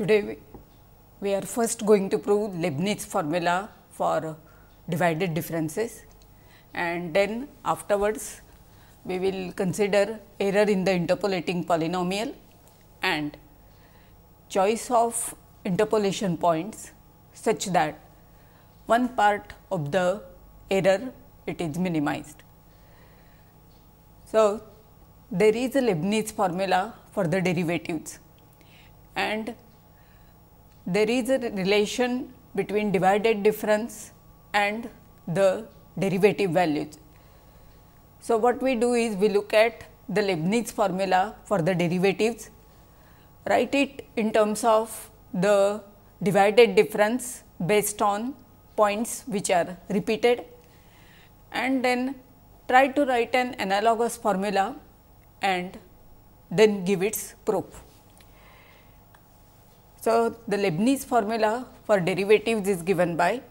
Today we are first going to prove Leibniz formula for divided differences and then afterwards we will consider error in the interpolating polynomial and choice of interpolation points such that one part of the error it is minimized. So, there is a Leibniz formula for the derivatives and there is a relation between divided difference and the derivative values. So, what we do is we look at the Leibniz formula for the derivatives, write it in terms of the divided difference based on points which are repeated and then try to write an analogous formula and then give its proof. So, the Leibniz formula for derivatives is given by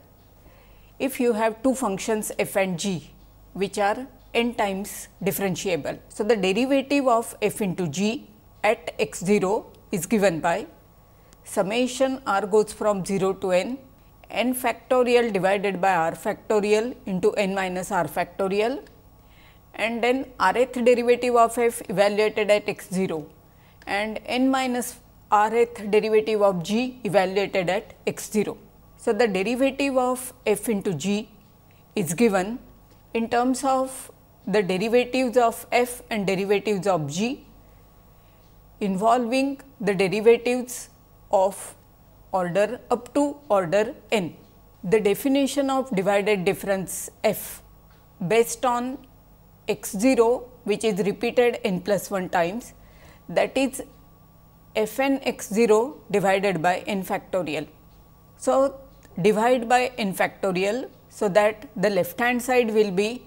if you have two functions f and g which are n times differentiable. So, the derivative of f into g at x 0 is given by summation r goes from 0 to n n factorial divided by r factorial into n minus r factorial and then rth derivative of f evaluated at x 0 and n minus rth derivative of g evaluated at x0. So, the derivative of f into g is given in terms of the derivatives of f and derivatives of g involving the derivatives of order up to order n. The definition of divided difference f based on x 0 which is repeated n plus 1 times that is f n x 0 divided by n factorial. So, divide by n factorial. So, that the left hand side will be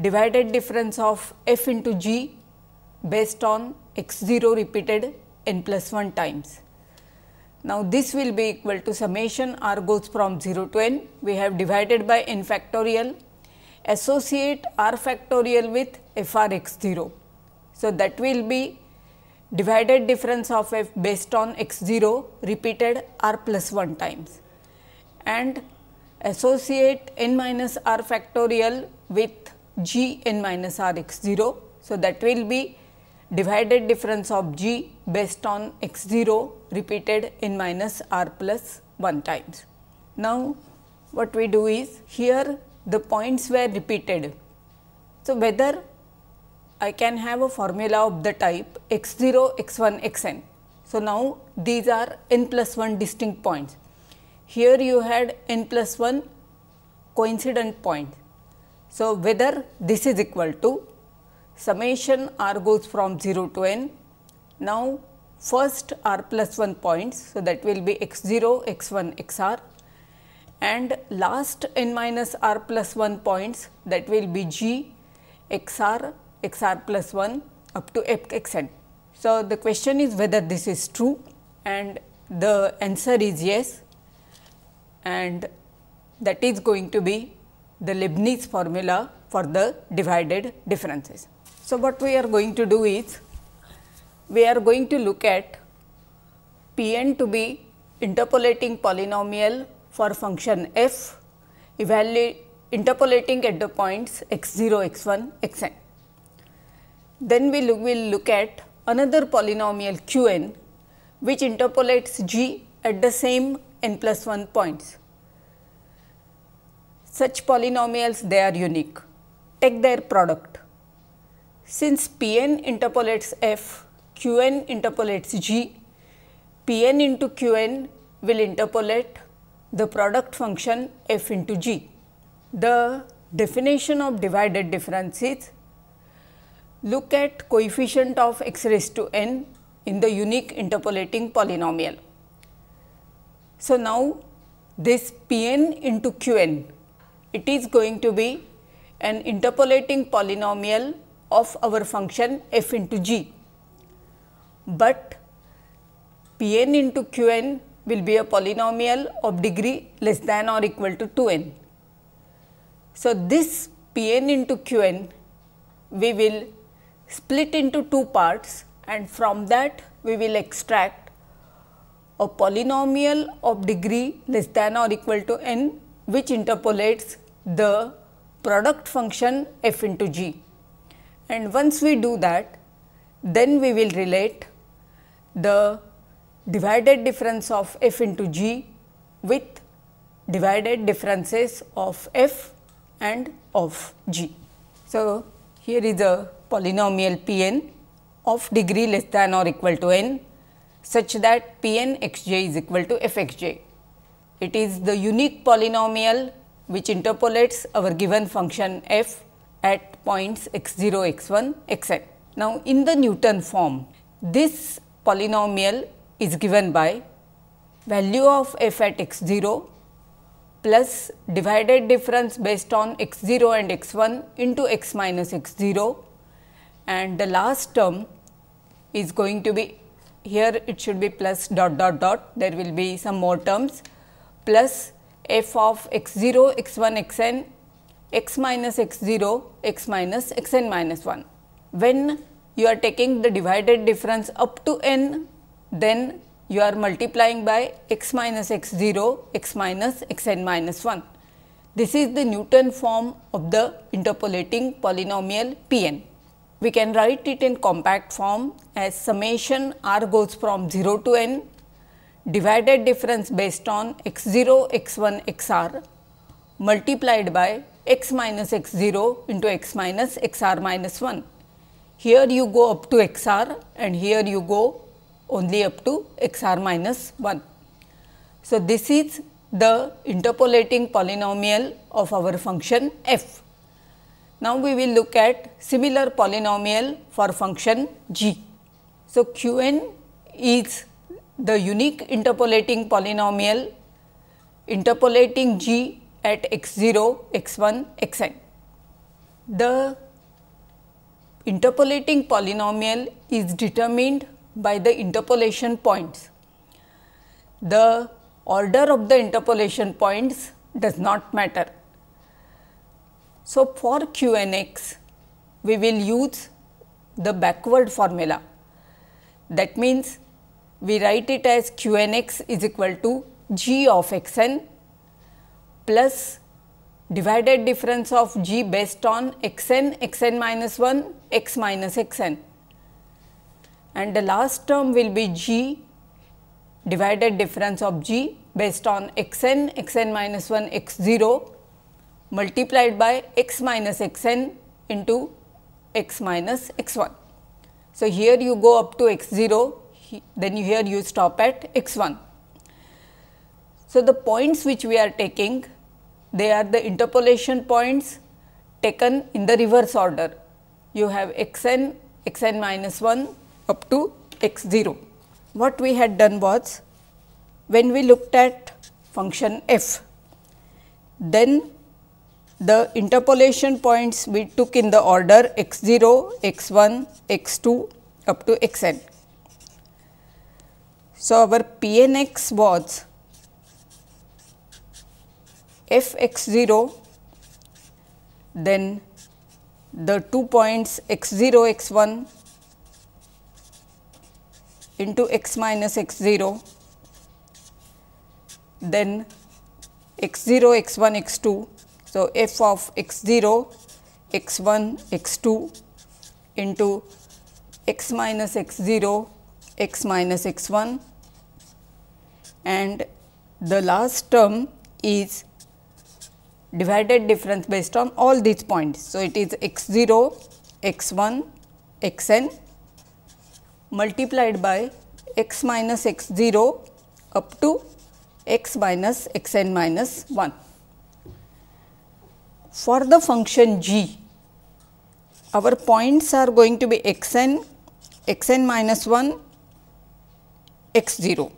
divided difference of f into g based on x 0 repeated n plus 1 times. Now, this will be equal to summation r goes from 0 to n. We have divided by n factorial associate r factorial with f r x 0. So, that will be divided difference of f based on x0 repeated r plus 1 times and associate n minus r factorial with g n minus r x0. So, that will be divided difference of g based on x0 repeated n minus r plus 1 times. Now, what we do is here the points were repeated. So, whether I can have a formula of the type x0, x1, xn. So, now these are n plus 1 distinct points. Here you had n plus 1 coincident point. So, whether this is equal to summation r goes from 0 to n. Now, first r plus 1 points. So, that will be x 0, x 1, x r and last n minus r plus 1 points that will be g x r x r plus 1 up to x n. So, the question is whether this is true and the answer is yes and that is going to be the Leibniz formula for the divided differences. So, what we are going to do is we are going to look at p n to be interpolating polynomial for function f interpolating at the points x 0, x 1, x n. Then we look, will look at another polynomial qn which interpolates g at the same n plus 1 points. Such polynomials they are unique. Take their product. Since Pn interpolates f, Qn interpolates g, Pn into Qn will interpolate the product function f into g. The definition of divided difference is look at coefficient of x raised to n in the unique interpolating polynomial. So, now this p n into q n it is going to be an interpolating polynomial of our function f into g, but p n into q n will be a polynomial of degree less than or equal to 2 n. So, this p n into q n we will split into two parts and from that we will extract a polynomial of degree less than or equal to n which interpolates the product function f into g. And once we do that, then we will relate the divided difference of f into g with divided differences of f and of g. So, here is a polynomial Pn of degree less than or equal to n such that p n x j is equal to fxj. It is the unique polynomial which interpolates our given function f at points x0, x1, xn. Now, in the Newton form, this polynomial is given by value of f at x0 plus divided difference based on x0 and x1 into x minus x0 and the last term is going to be here it should be plus dot dot dot there will be some more terms plus f of x 0 x 1 x n x minus x 0 x minus x n minus 1. When you are taking the divided difference up to n then you are multiplying by x minus x 0 x minus x n minus 1. This is the Newton form of the interpolating polynomial p n. We can write it in compact form as summation r goes from 0 to n divided difference based on x 0, x 1, x r multiplied by x minus x 0 into x minus x r minus 1. Here you go up to x r and here you go only up to x r minus 1. So, this is the interpolating polynomial of our function f. Now, we will look at similar polynomial for function g. So, q n is the unique interpolating polynomial interpolating g at x 0, x 1, x n. The interpolating polynomial is determined by the interpolation points. The order of the interpolation points does not matter. So, for QNX, we will use the backward formula. That means, we write it as QNX is equal to g of xn plus divided difference of g based on xn, xn minus 1, x minus xn. And the last term will be g divided difference of g based on xn, xn minus 1, x 0 multiplied by x minus x n into x minus x 1. So, here you go up to x 0, then here you stop at x 1. So, the points which we are taking they are the interpolation points taken in the reverse order. You have x n, x n minus 1 up to x 0. What we had done was when we looked at function f, then the interpolation points we took in the order x 0, x 1, x 2 up to x n. So, our p n x was f x 0, then the two points x 0, x 1 into x minus x 0, then x 0, x 1, x 2 so, f of x 0, x 1, x 2 into x minus x 0, x minus x 1 and the last term is divided difference based on all these points. So, it is x 0, x 1, x n multiplied by x minus x 0 up to x minus x n minus 1 for the function g, our points are going to be x n, x n minus minus 1, x 0.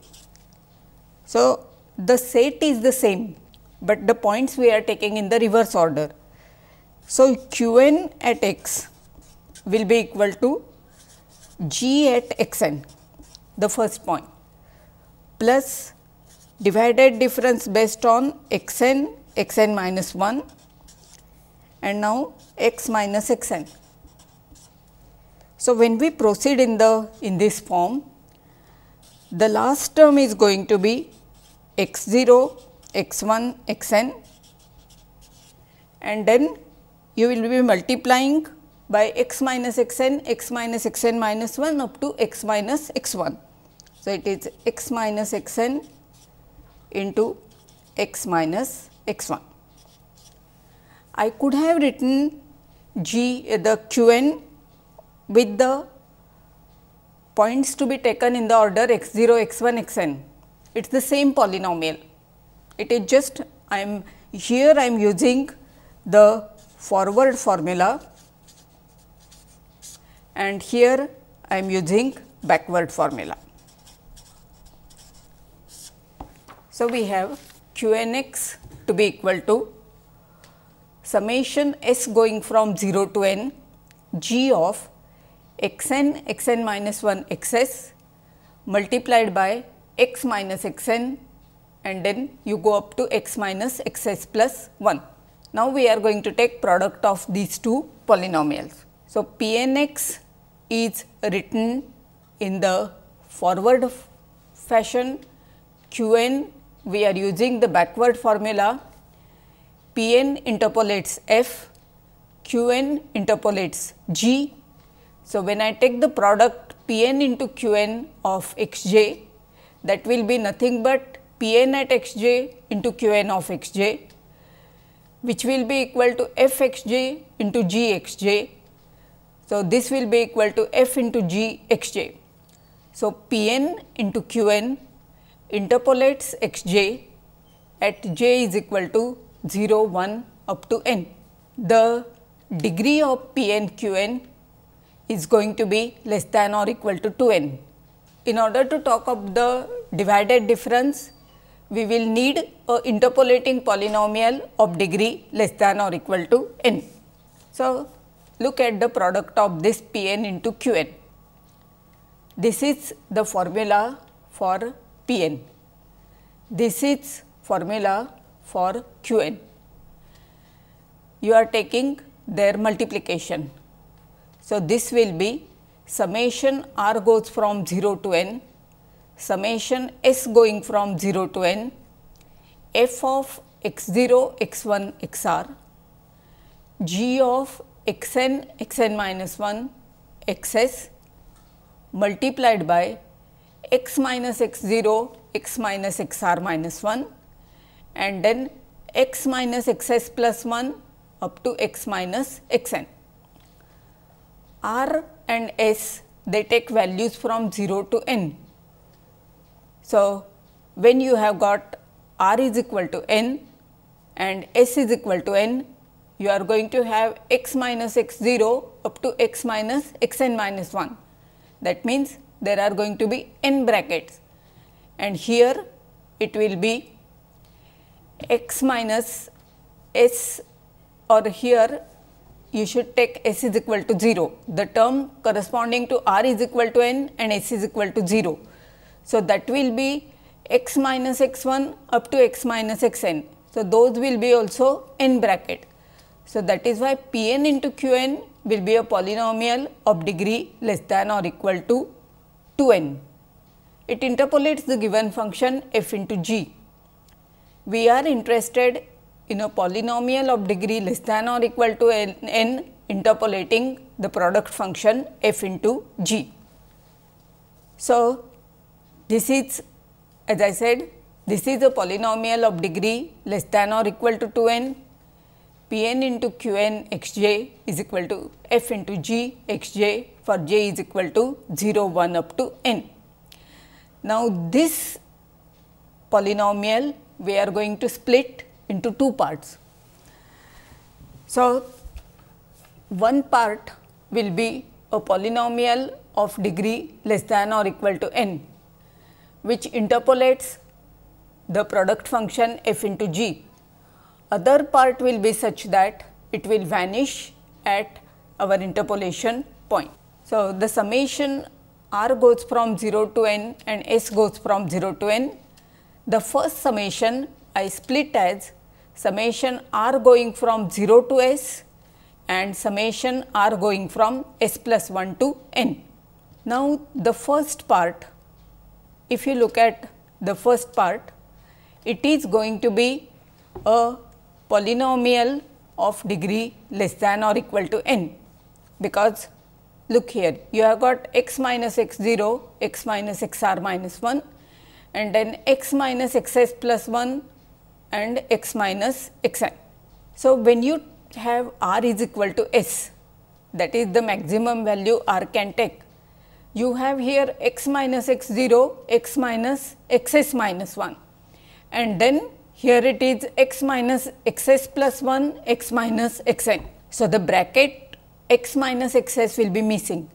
So, the set is the same, but the points we are taking in the reverse order. So, qn at x will be equal to g at xn, the first point plus divided difference based on x n, x n minus minus 1 and now x minus x n. So, when we proceed in the in this form, the last term is going to be x 0, x 1, x n and then you will be multiplying by x minus x n, x minus x n minus 1 up to x minus x 1. So, it is x minus x n into x minus x 1. I could have written G the q n with the points to be taken in the order x 0, x 1, x n. It is the same polynomial. It is just I am here I am using the forward formula and here I am using backward formula. So, we have q n x to be equal to summation s going from 0 to n g of x n x n minus 1 x s multiplied by x minus x n and then you go up to x minus x s plus 1. Now, we are going to take product of these two polynomials. So, p n x is written in the forward fashion, q n we are using the backward formula Pn interpolates f, Qn interpolates g. So, when I take the product Pn into Qn of xj, that will be nothing but Pn at xj into Qn of xj, which will be equal to fxj into gxj. So, this will be equal to f into gxj. So, Pn into Qn interpolates xj at j is equal to 0, 1 up to n. The degree of PNQN is going to be less than or equal to 2n. In order to talk of the divided difference, we will need a interpolating polynomial of degree less than or equal to n. So, look at the product of this p n into q n. This is the formula for p n. This is formula for Qn. You are taking their multiplication. So, this will be summation r goes from 0 to n, summation s going from 0 to n, f of x 0, x 1, x r, g of x n, x n minus 1, x s multiplied by x minus x 0, x minus x r minus 1 and then x minus x s plus 1 up to x minus x n. R and S they take values from 0 to n. So, when you have got r is equal to n and s is equal to n, you are going to have x minus x 0 up to x minus x n minus 1. That means, there are going to be n brackets and here it will be x minus s or here you should take s is equal to 0. The term corresponding to r is equal to n and s is equal to 0. So, that will be x minus x 1 up to x minus x n. So, those will be also n bracket. So, that is why p n into q n will be a polynomial of degree less than or equal to 2 n. It interpolates the given function f into g we are interested in a polynomial of degree less than or equal to n, n interpolating the product function f into g. So, this is as I said this is a polynomial of degree less than or equal to 2 n p n into q n x j is equal to f into g x j for j is equal to 0 1 up to n. Now, this polynomial we are going to split into two parts. So, one part will be a polynomial of degree less than or equal to n, which interpolates the product function f into g. Other part will be such that it will vanish at our interpolation point. So, the summation r goes from 0 to n and s goes from 0 to n the first summation I split as summation r going from 0 to s and summation r going from s plus 1 to n. Now, the first part, if you look at the first part, it is going to be a polynomial of degree less than or equal to n, because look here, you have got x minus x 0, x minus x r minus 1 and then x minus x s plus 1 and x minus x n. So, when you have r is equal to s that is the maximum value r can take, you have here x minus x 0, x minus x s minus 1 and then here it is x minus x s plus 1, x minus x n. So, the bracket x minus x s will be missing.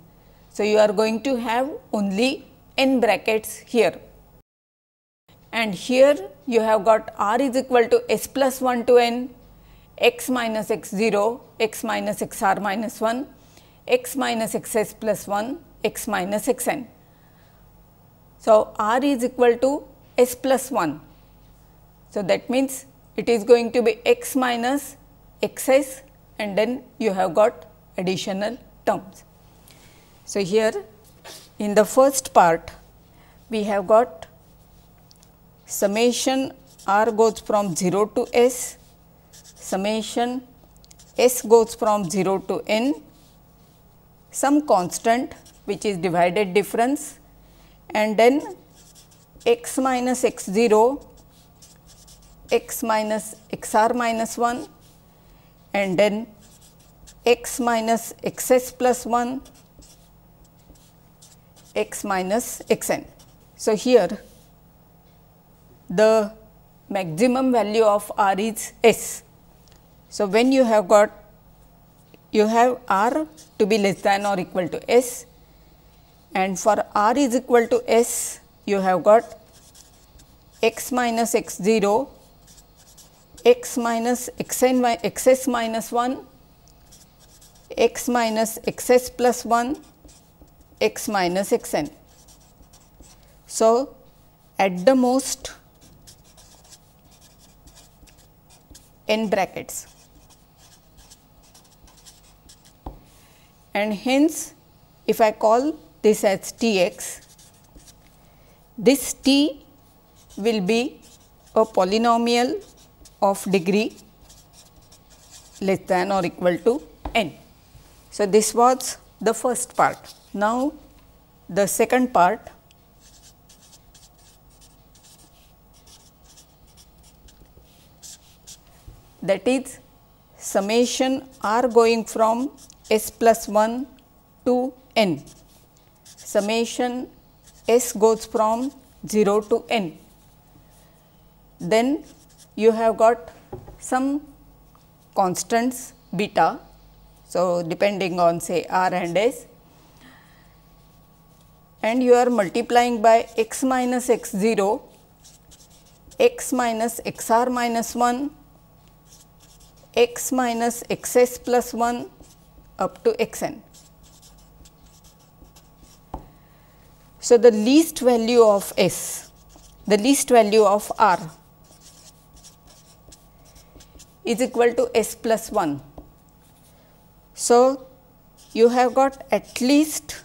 So, you are going to have only n brackets here and here you have got r is equal to s plus 1 to n x minus x 0 x minus x r minus 1 x minus x s plus 1 x minus x n. So, r is equal to s plus 1. So, that means it is going to be x minus x s and then you have got additional terms. So, here in the first part we have got summation r goes from 0 to s, summation s goes from 0 to n, some constant which is divided difference and then x minus x 0, x minus x r minus 1 and then x minus x s plus 1, x minus x n. So, here the maximum value of r is s. So, when you have got you have r to be less than or equal to s and for r is equal to s you have got x minus x 0, x minus x n x s minus 1, x minus x s plus 1, x minus x n. So, at the most in brackets and hence if I call this as Tx, this T will be a polynomial of degree less than or equal to n. So, this was the first part. Now, the second part that is summation r going from s plus 1 to n summation s goes from 0 to n then you have got some constants beta so depending on say r and s and you are multiplying by x minus x 0 x minus x r minus 1 x minus x s plus 1 up to x n. So, the least value of s, the least value of r is equal to s plus 1. So, you have got at least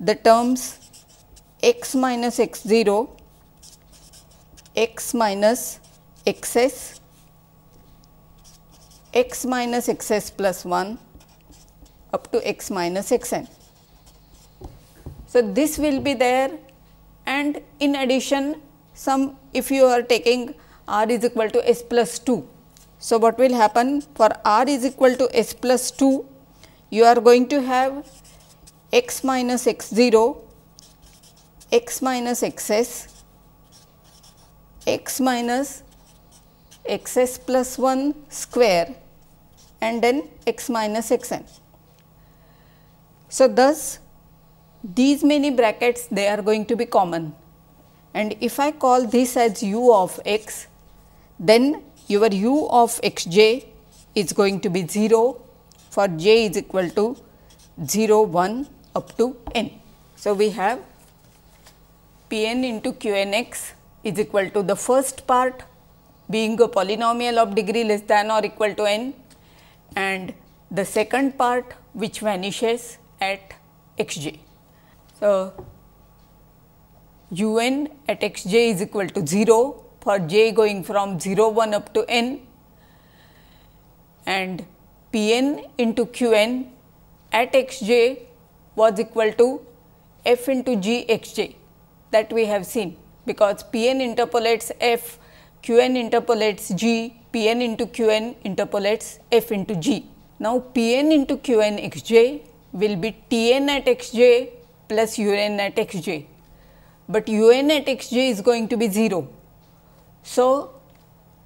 the terms x minus x 0, x minus x s x minus x s plus 1 up to x minus x n. So, this will be there and in addition some if you are taking r is equal to s plus 2. So, what will happen for r is equal to s plus 2 you are going to have x minus x 0, x minus x s, x minus x s plus 1 square and then x minus x n. So, thus these many brackets they are going to be common and if I call this as u of x then your u of x j is going to be 0 for j is equal to 0 1 up to n. So, we have p n into q n x is equal to the first part being a polynomial of degree less than or equal to n and the second part which vanishes at x j. So, u n at x j is equal to 0 for j going from 0 1 up to n and p n into q n at x j was equal to f into g x j that we have seen because p n interpolates f Qn interpolates G, Pn into Qn interpolates F into G. Now, Pn into Qn xj will be Tn at xj plus Un at xj, but Un at xj is going to be 0. So,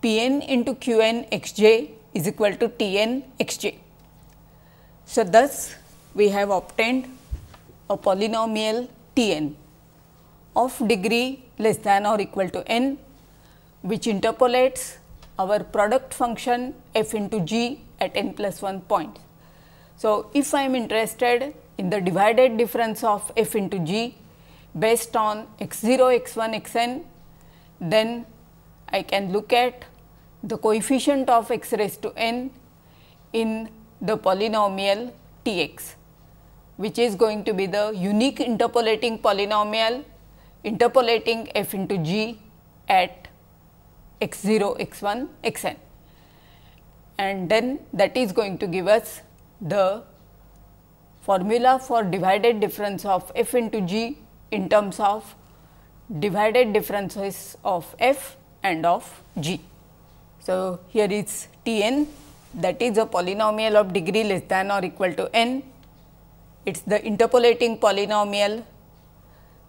Pn into Qn xj is equal to Tn xj. So, thus we have obtained a polynomial Tn of degree less than or equal to n which interpolates our product function f into g at n plus 1 points. So, if I am interested in the divided difference of f into g based on x 0, x 1, x n, then I can look at the coefficient of x raised to n in the polynomial t x, which is going to be the unique interpolating polynomial interpolating f into g at x0, x1, xn and then that is going to give us the formula for divided difference of f into g in terms of divided differences of f and of g. So, here is T n that is a polynomial of degree less than or equal to n. It is the interpolating polynomial.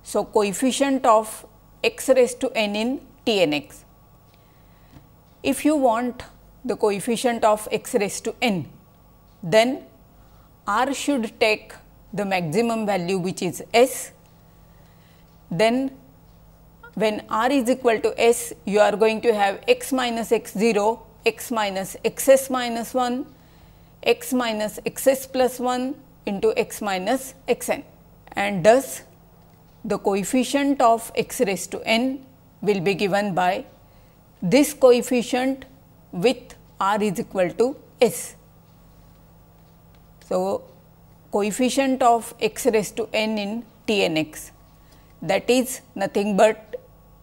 So, coefficient of x raised to n in T n x if you want the coefficient of x raised to n, then r should take the maximum value which is s. Then when r is equal to s, you are going to have x minus x 0, x minus x s minus 1, x minus x s plus 1 into x minus x n. And thus, the coefficient of x raised to n will be given by this coefficient with r is equal to s. So, coefficient of x raised to n in T n x that is nothing but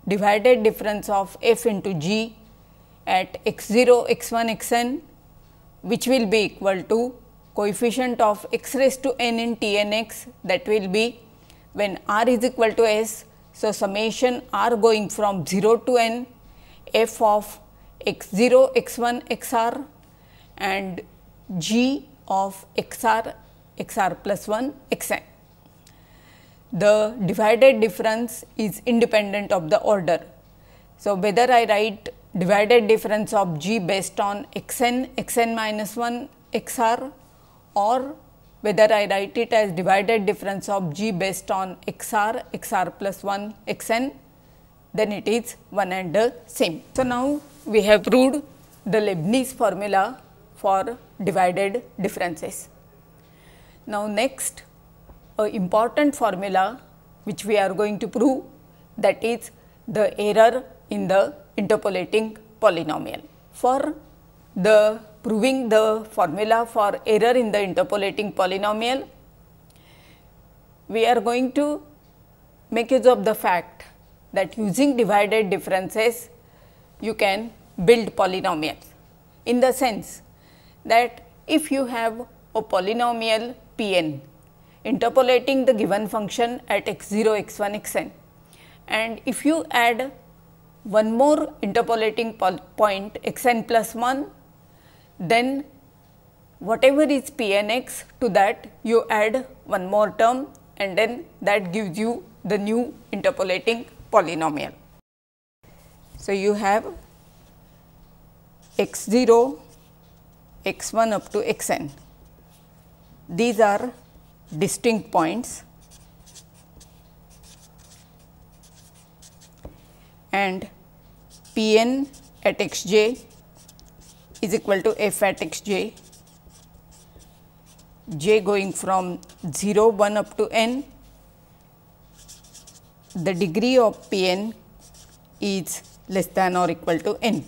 divided difference of f into g at x 0, x 1, x n which will be equal to coefficient of x raised to n in T n x that will be when r is equal to s. So, summation r going from 0 to n f of x0 x1 xr and g of xr xr plus 1 xn. The divided difference is independent of the order. So, whether I write divided difference of g based on xn xn minus 1 xr or whether I write it as divided difference of g based on xr xr plus 1 xn then it is one and the same. So, now we have proved the Leibniz formula for divided differences. Now, next a important formula which we are going to prove that is the error in the interpolating polynomial. For the proving the formula for error in the interpolating polynomial, we are going to make use of the fact that using divided differences you can build polynomials in the sense that if you have a polynomial p n interpolating the given function at x 0, x 1, x n and if you add one more interpolating point x n plus 1 then whatever is p n x to that you add one more term and then that gives you the new interpolating polynomial. So, you have x 0, x 1 up to x n. These are distinct points and p n at x j is equal to f at x j, j going from 0 1 up to n the degree of P n is less than or equal to n.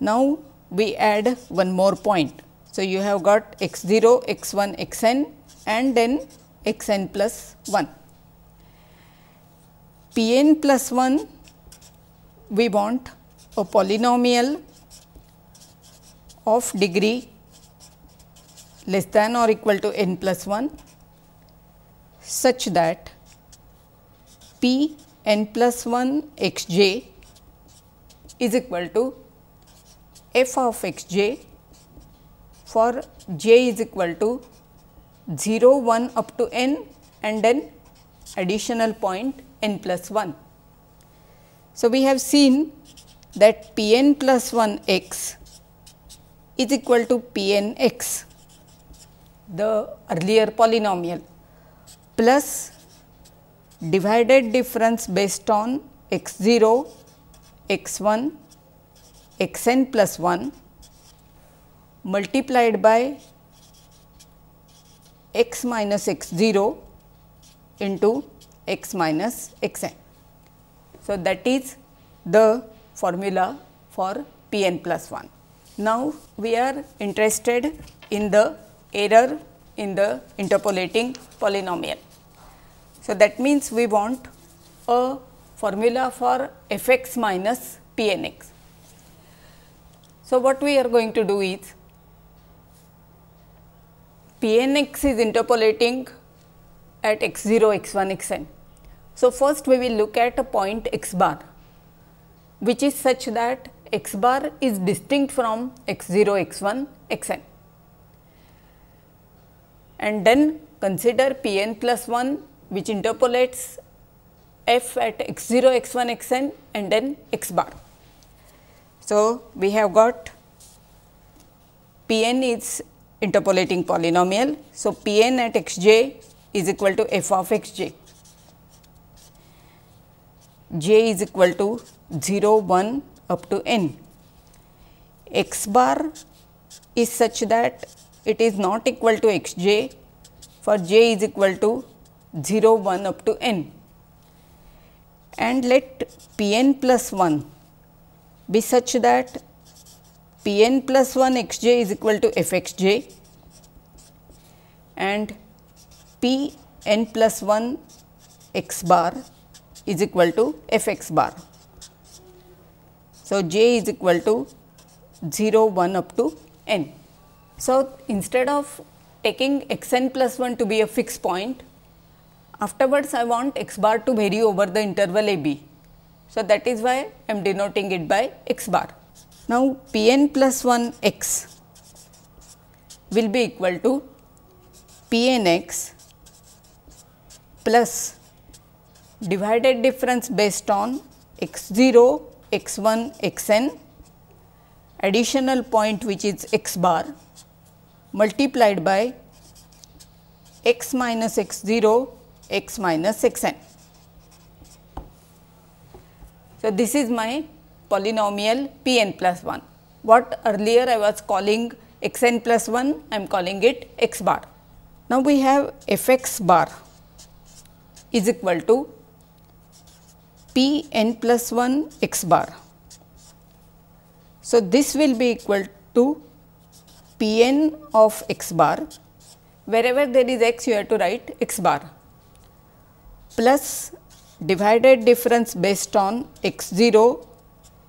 Now, we add one more point. So, you have got x 0, x 1, x n and then x n plus 1. P n plus 1 we want a polynomial of degree less than or equal to n plus 1 such that p n plus 1 x j is equal to f of x j for j is equal to 0 1 up to n and then additional point n plus 1. So, we have seen that p n plus 1 x is equal to p n x the earlier polynomial plus divided difference based on x 0, x 1, x n plus 1 multiplied by x minus x 0 into x minus x n. So, that is the formula for p n plus 1. Now, we are interested in the error in the interpolating polynomial. So, that means we want a formula for f x minus p n x. So, what we are going to do is p n x is interpolating at x 0, x 1, x n. So, first we will look at a point x bar which is such that x bar is distinct from x 0, x 1, x n. And then consider p n plus 1 which interpolates f at x 0, x 1, x n and then x bar. So, we have got p n is interpolating polynomial. So, p n at x j is equal to f of x j. j is equal to 0, 1 up to n. x bar is such that it is not equal to x j for j is equal to 0, 1 up to n and let p n plus 1 be such that p n plus 1 x j is equal to f x j and p n plus 1 x bar is equal to f x bar. So, j is equal to 0 1 up to n. So, instead of taking x n plus 1 to be a fixed point, Afterwards, I want x bar to vary over the interval a b. So, that is why I am denoting it by x bar. Now, p n plus 1 x will be equal to p n x plus divided difference based on x 0, x 1, x n additional point which is x bar multiplied by x minus x 0 x minus x n. So, this is my polynomial p n plus 1. What earlier I was calling x n plus 1, I am calling it x bar. Now, we have f x bar is equal to p n plus 1 x bar. So, this will be equal to p n of x bar, wherever there is x you have to write x bar plus divided difference based on x 0,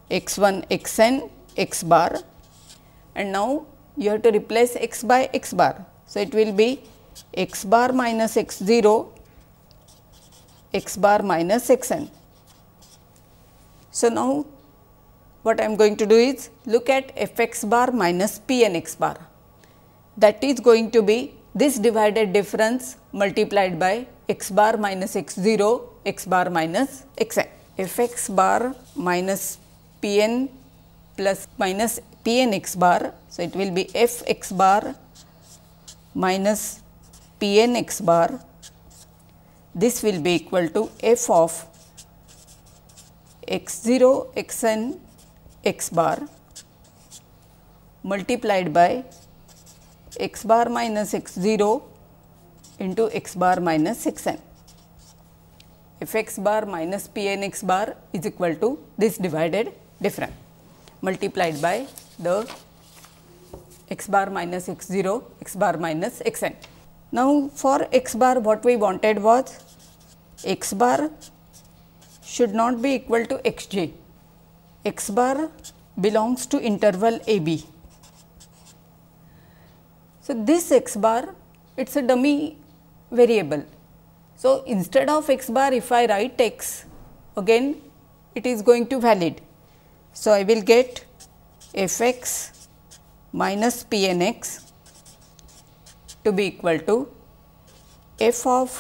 x 1, x n, x bar and now you have to replace x by x bar. So, it will be x bar minus x 0, x bar minus x n. So, now what I am going to do is look at f x bar minus p n x bar that is going to be this divided difference multiplied by x bar minus x 0, x bar minus x n. f x bar minus p n plus minus p n x bar. So, it will be f x bar minus p n x bar. This will be equal to f of x 0 x n x bar multiplied by x bar minus x 0 into x bar minus x n. F x bar minus p n x bar is equal to this divided difference multiplied by the x bar minus x 0 x bar minus x n. Now, for x bar what we wanted was x bar should not be equal to x j. x bar belongs to interval a b so, this x bar it is a dummy variable. So, instead of x bar if I write x again it is going to valid. So, I will get f x minus p n x to be equal to f of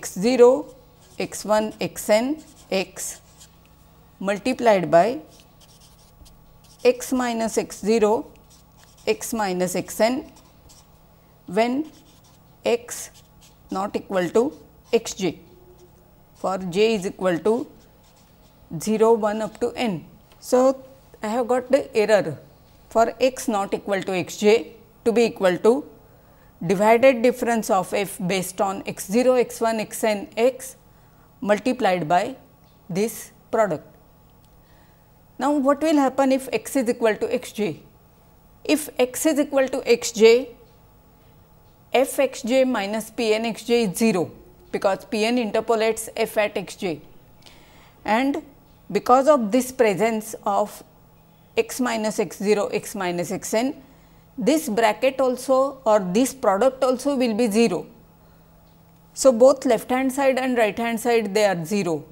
x 0 x 1 x n x multiplied by x minus x 0 x minus x n when x not equal to x j for j is equal to 0 1 up to n. So, I have got the error for x not equal to x j to be equal to divided difference of f based on x 0 x 1 x n x multiplied by this product. Now, what will happen if x is equal to x j? if x is equal to xj, fxj minus pnxj is 0 because pn interpolates f at xj. And because of this presence of x minus x0, x minus xn, this bracket also or this product also will be 0. So, both left hand side and right hand side they are 0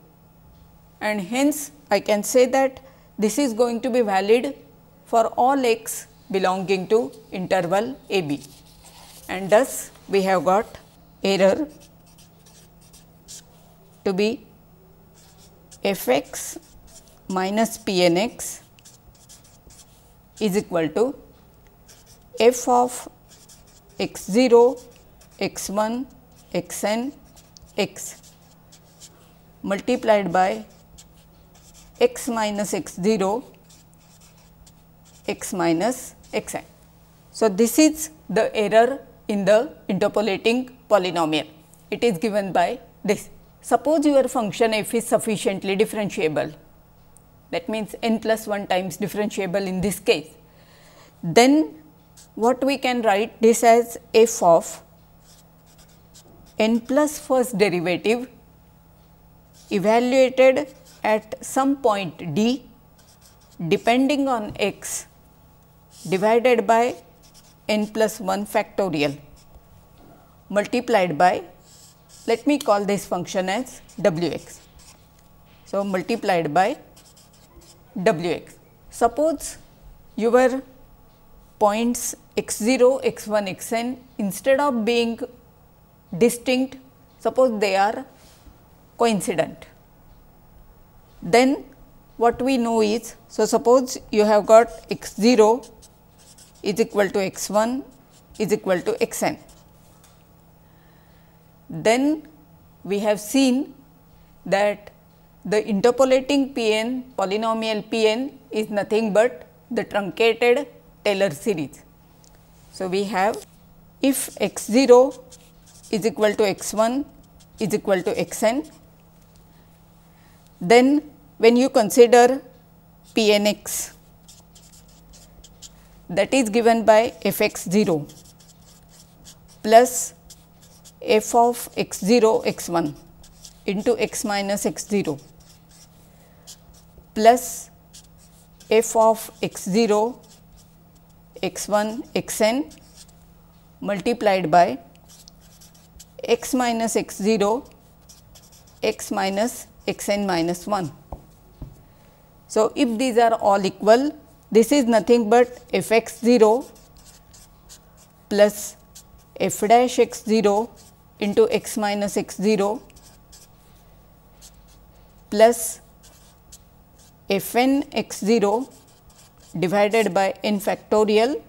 and hence I can say that this is going to be valid for all x belonging to interval a b and thus we have got error to be f x minus p n x is equal to f of x 0, x 1, x n, x multiplied by x minus x 0, x minus xi. So, this is the error in the interpolating polynomial. It is given by this. Suppose your function f is sufficiently differentiable, that means n plus 1 times differentiable in this case. Then what we can write this as f of n plus first derivative evaluated at some point d depending on x divided by n plus 1 factorial multiplied by let me call this function as w x. So, multiplied by w x. Suppose your points x 0, x 1, x n instead of being distinct suppose they are coincident. Then what we know is, so suppose you have got x 0 is equal to x 1 is equal to x n. Then we have seen that the interpolating p n polynomial p n is nothing but the truncated Taylor series. So, we have if x 0 is equal to x 1 is equal to x n, then when you consider p n x that is given by f x 0 plus f of x 0 x 1 into x minus x 0 plus f of x 0 x 1 x n multiplied by x minus x 0 x minus x n minus 1. So, if these are all equal this is nothing but f x 0 plus f dash x 0 into x minus x 0 plus f n x 0 divided by n factorial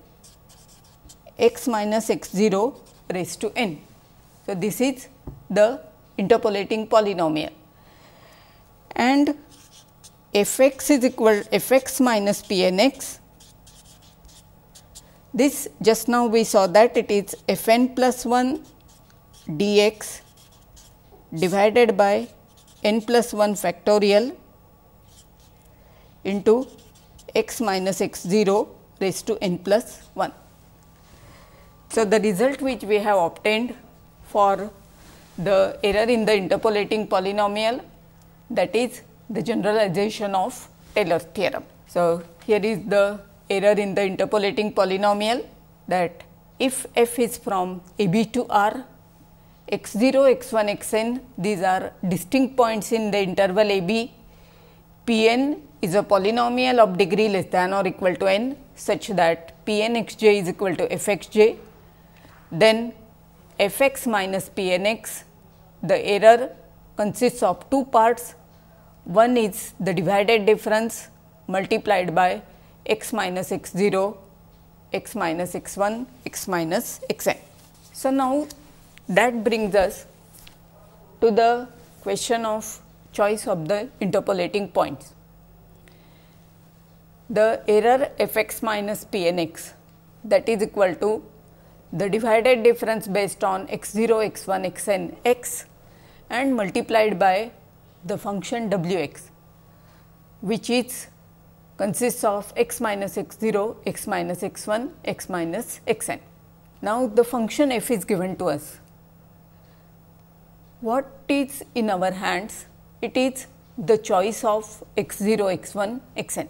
x minus x 0 raised to n. So, this is the interpolating polynomial and f x is equal f x minus p n x. This just now we saw that it is f n plus 1 d x divided by n plus 1 factorial into x minus x 0 raised to n plus 1. So, the result which we have obtained for the error in the interpolating polynomial that is the generalization of Taylor theorem. So, here is the error in the interpolating polynomial that if f is from a b to r, x 0, x 1, x n these are distinct points in the interval a b, p n is a polynomial of degree less than or equal to n such that p n x j is equal to f x j, then f x minus p n x the error consists of two parts one is the divided difference multiplied by x minus x 0, x minus x 1, x minus x n. So, now that brings us to the question of choice of the interpolating points. The error f x minus p n x that is equal to the divided difference based on x 0, x 1, x n, x and multiplied by the function wx which is consists of x minus x 0, x minus x 1, x minus x n. Now, the function f is given to us. What is in our hands? It is the choice of x 0, x 1, x n.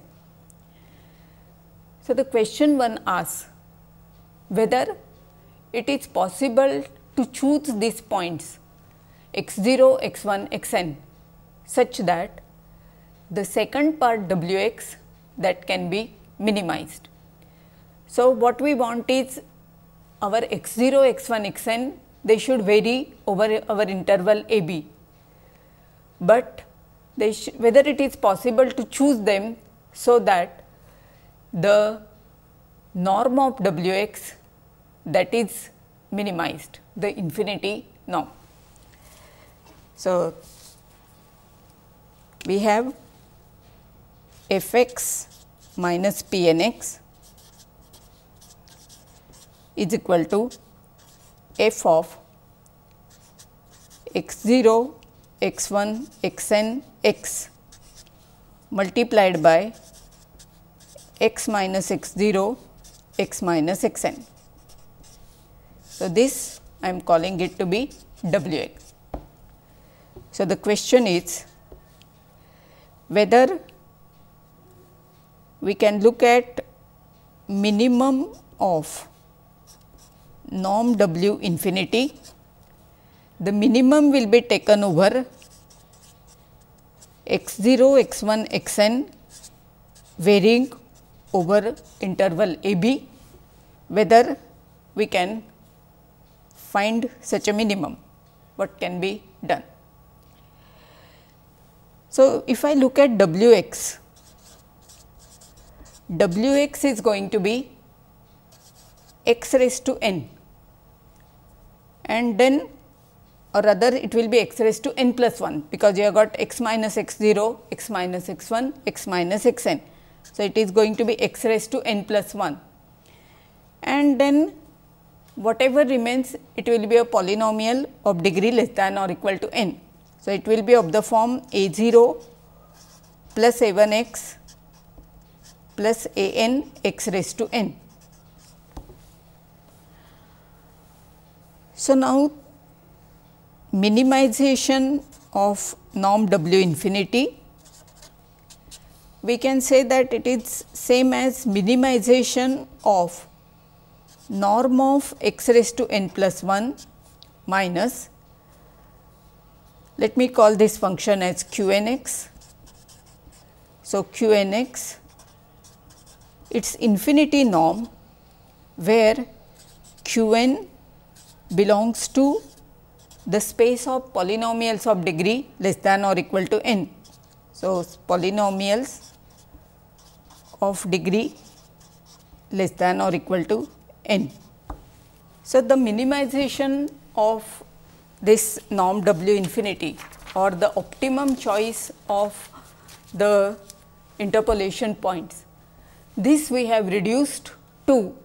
So, the question one asks whether it is possible to choose these points x 0, x 1, x n such that the second part Wx that can be minimized. So, what we want is our x0, x1, xn they should vary over our interval AB, but whether it is possible to choose them so that the norm of Wx that is minimized the infinity norm. So, we have f x minus p n x is equal to f of x 0, x 1, x n, x multiplied by x minus x 0, x minus x n. So, this I am calling it to be W x. So, the question is whether we can look at minimum of norm W infinity, the minimum will be taken over x 0, x 1, x n varying over interval a b, whether we can find such a minimum, what can be done. So, if I look at W x, W x is going to be x raised to n and then or rather it will be x raised to n plus 1 because you have got x minus x 0, x minus x 1, x minus x n. So, it is going to be x raised to n plus 1 and then whatever remains it will be a polynomial of degree less than or equal to n. So, it will be of the form a 0 plus a 1 x plus a n x raised to n. So, now minimization of norm w infinity we can say that it is same as minimization of norm of x raised to n plus 1 minus let me call this function as qnx. So, qnx its infinity norm where qn belongs to the space of polynomials of degree less than or equal to n. So, polynomials of degree less than or equal to n. So, the minimization of this norm W infinity or the optimum choice of the interpolation points. This we have reduced to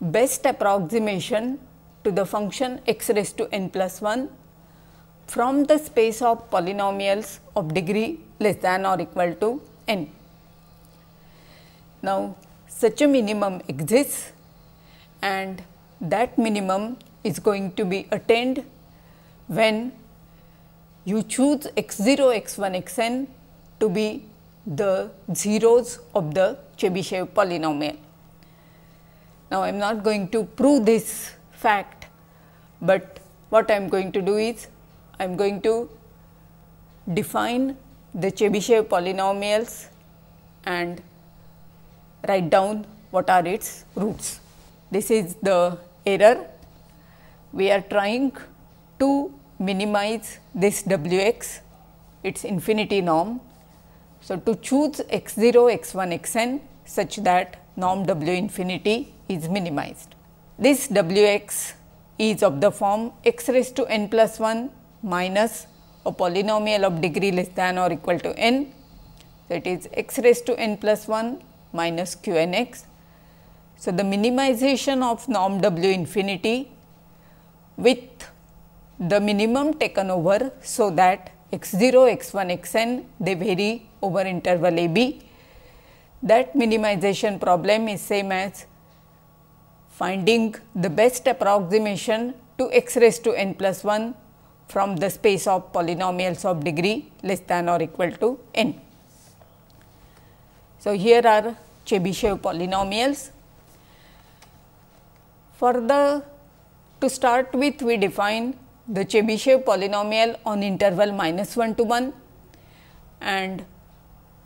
best approximation to the function x raised to n plus 1 from the space of polynomials of degree less than or equal to n. Now, such a minimum exists and that minimum is going to be attained when you choose x 0, x 1, x n to be the zeros of the Chebyshev polynomial. Now, I am not going to prove this fact, but what I am going to do is I am going to define the Chebyshev polynomials and write down what are its roots. This is the error we are trying to minimize this W x, its infinity norm. So, to choose x 0, x 1, x n such that norm W infinity is minimized. This W x is of the form x raised to n plus 1 minus a polynomial of degree less than or equal to n that is x raised to n plus 1 minus q n x. So, the minimization of norm W infinity with the minimum taken over so that x0, x1, xn they vary over interval a b. That minimization problem is same as finding the best approximation to x raised to n plus 1 from the space of polynomials of degree less than or equal to n. So, here are Chebyshev polynomials. For the to start with we define the Chebyshev polynomial on interval minus 1 to 1 and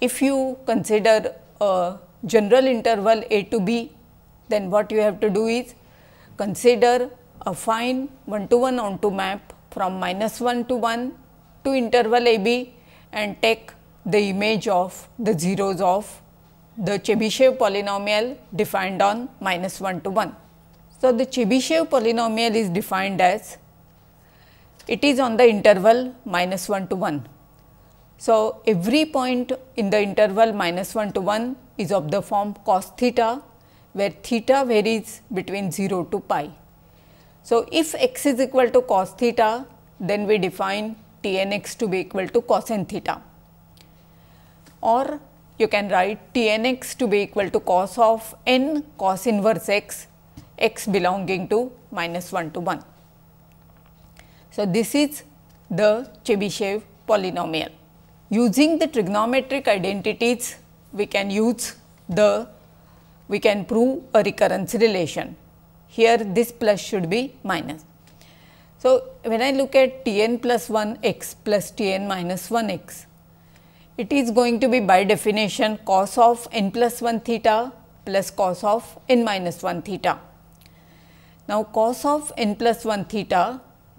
if you consider a general interval a to b then what you have to do is consider a fine 1 to 1 onto map from minus 1 to 1 to interval a b and take the image of the zeros of the Chebyshev polynomial defined on minus 1 to 1. So, the Chebyshev polynomial is defined as it is on the interval minus 1 to 1. So, every point in the interval minus 1 to 1 is of the form cos theta, where theta varies between 0 to pi. So, if x is equal to cos theta, then we define T n x to be equal to cosine theta or you can write T n x to be equal to cos of n cos inverse x, x belonging to minus 1 to 1. So, this is the Chebyshev polynomial. Using the trigonometric identities, we can use the, we can prove a recurrence relation. Here this plus should be minus. So, when I look at t n plus 1 x plus t n minus 1 x, it is going to be by definition cos of n plus 1 theta plus cos of n minus 1 theta. Now, cos of n plus 1 theta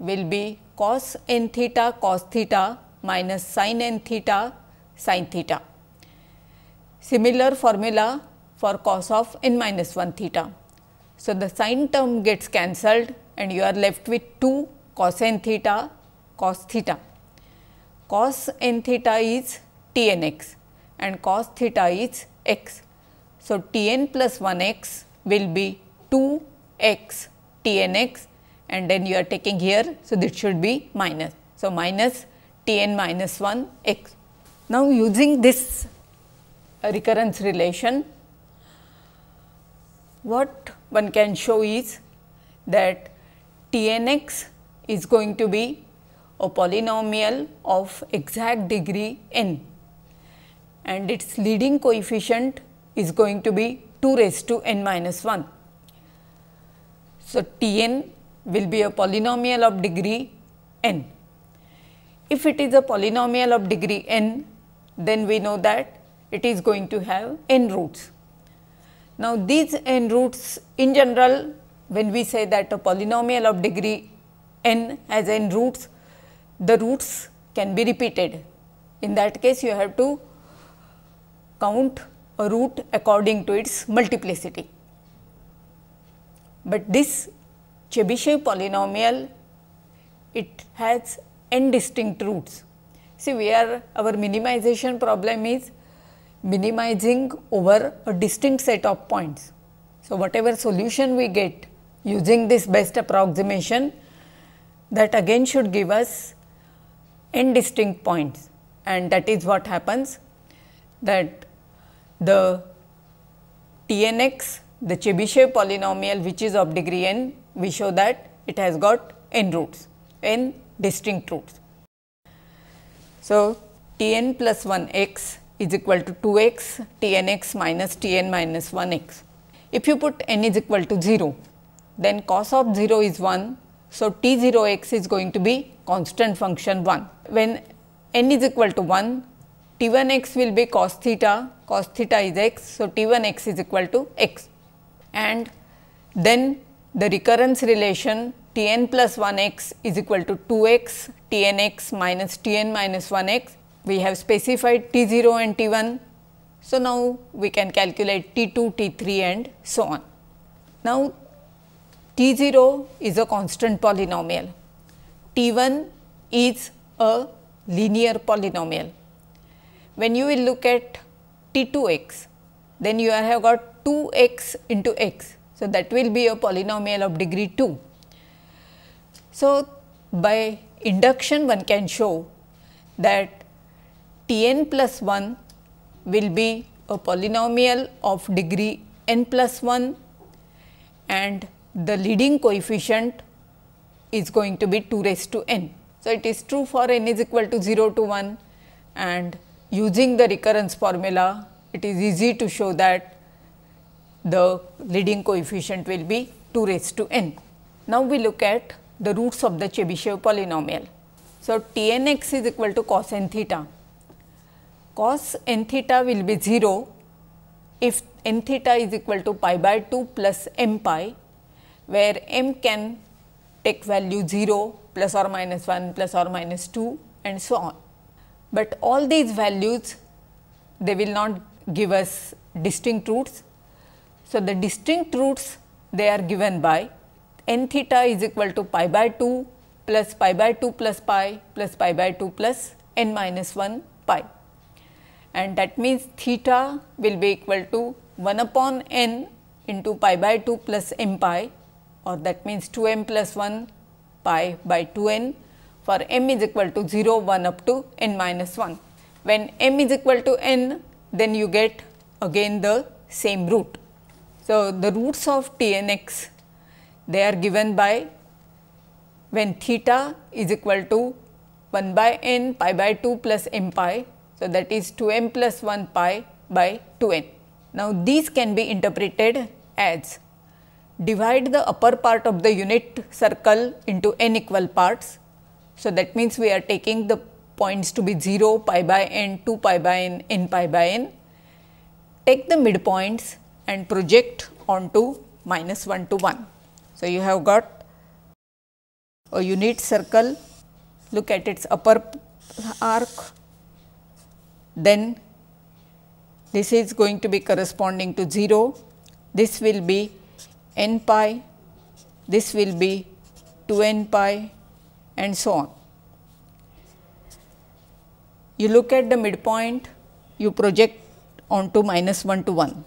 will be cos n theta cos theta minus sin n theta sin theta. Similar formula for cos of n minus 1 theta. So, the sin term gets cancelled and you are left with 2 cos n theta cos theta. Cos n theta is t n x and cos theta is x. So, t n plus 1 x will be 2 x t n x and then you are taking here. So, this should be minus. So, minus t n minus 1 x. Now, using this uh, recurrence relation, what one can show is that t n x is going to be a polynomial of exact degree n and its leading coefficient is going to be 2 raised to n minus 1. So, T n will be a polynomial of degree n. If it is a polynomial of degree n, then we know that it is going to have n roots. Now, these n roots in general when we say that a polynomial of degree n has n roots, the roots can be repeated. In that case, you have to count a root according to its multiplicity. But this Chebyshev polynomial, it has n distinct roots. See, we are our minimization problem is minimizing over a distinct set of points. So, whatever solution we get using this best approximation that again should give us n distinct points and that is what happens that the Tnx, the Chebyshev polynomial which is of degree n we show that it has got n roots, n distinct roots. So, t n plus 1 x is equal to 2 x, t n x minus t n minus 1 x. If you put n is equal to 0, then cos of 0 is 1. So, t 0 x is going to be constant function 1. When n is equal to 1, t 1 x will be cos theta, cos theta is x. So, t 1 x is equal to x and then the recurrence relation Tn plus 1x is equal to 2x minus Tn minus 1x. We have specified T0 and T1. So, now we can calculate T2, T3 and so on. Now, T0 is a constant polynomial. T1 is a linear polynomial. When you will look at T2x, then you have got 2x into x so, that will be a polynomial of degree 2. So, by induction one can show that T n plus 1 will be a polynomial of degree n plus 1 and the leading coefficient is going to be 2 raised to n. So, it is true for n is equal to 0 to 1 and using the recurrence formula, it is easy to show that the leading coefficient will be 2 raised to n. Now, we look at the roots of the Chebyshev polynomial. So, T n x is equal to cos n theta. Cos n theta will be 0 if n theta is equal to pi by 2 plus m pi, where m can take value 0 plus or minus 1 plus or minus 2 and so on. But all these values they will not give us distinct roots, so, the distinct roots they are given by n theta is equal to pi by 2 plus pi by 2 plus pi plus pi by 2 plus n minus 1 pi and that means theta will be equal to 1 upon n into pi by 2 plus m pi or that means 2 m plus 1 pi by 2 n for m is equal to 0 1 up to n minus 1. When m is equal to n then you get again the same root. So, the roots of Tnx they are given by when theta is equal to 1 by n pi by 2 plus m pi. So, that is 2 m plus 1 pi by 2 n. Now, these can be interpreted as divide the upper part of the unit circle into n equal parts. So, that means we are taking the points to be 0 pi by n, 2 pi by n, n pi by n. Take the midpoints and project onto minus 1 to 1. So, you have got a unit circle, look at its upper arc, then this is going to be corresponding to 0, this will be n pi, this will be 2 n pi and so on. You look at the midpoint, you project onto minus 1 to 1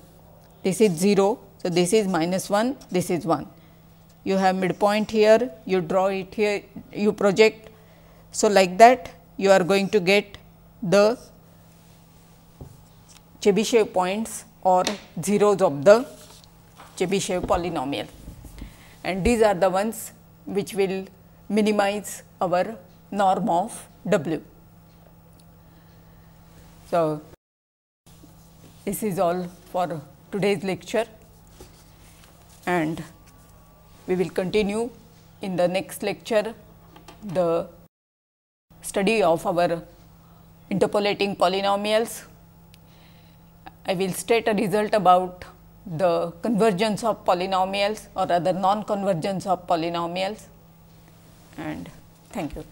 this is 0. So, this is minus 1, this is 1. You have midpoint here, you draw it here, you project. So, like that you are going to get the Chebyshev points or zeros of the Chebyshev polynomial and these are the ones which will minimize our norm of W. So, this is all for today's lecture and we will continue in the next lecture the study of our interpolating polynomials. I will state a result about the convergence of polynomials or rather non-convergence of polynomials and thank you.